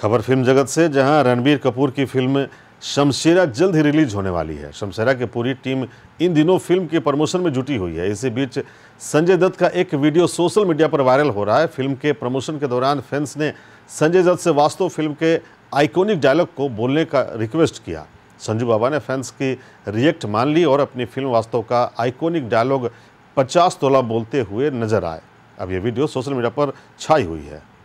खबर फिल्म जगत से जहां रणबीर कपूर की फिल्म शमशेरा जल्द ही रिलीज होने वाली है शमशेरा की पूरी टीम इन दिनों फिल्म के प्रमोशन में जुटी हुई है इसी बीच संजय दत्त का एक वीडियो सोशल मीडिया पर वायरल हो रहा है फिल्म के प्रमोशन के दौरान फैंस ने संजय दत्त से वास्तव फिल्म के आइकॉनिक डायलॉग को बोलने का रिक्वेस्ट किया संजू बाबा ने फैंस की रिएक्ट मान ली और अपनी फिल्म वास्तव का आइकॉनिक डायलॉग पचास तोला बोलते हुए नजर आए अब ये वीडियो सोशल मीडिया पर छाई हुई है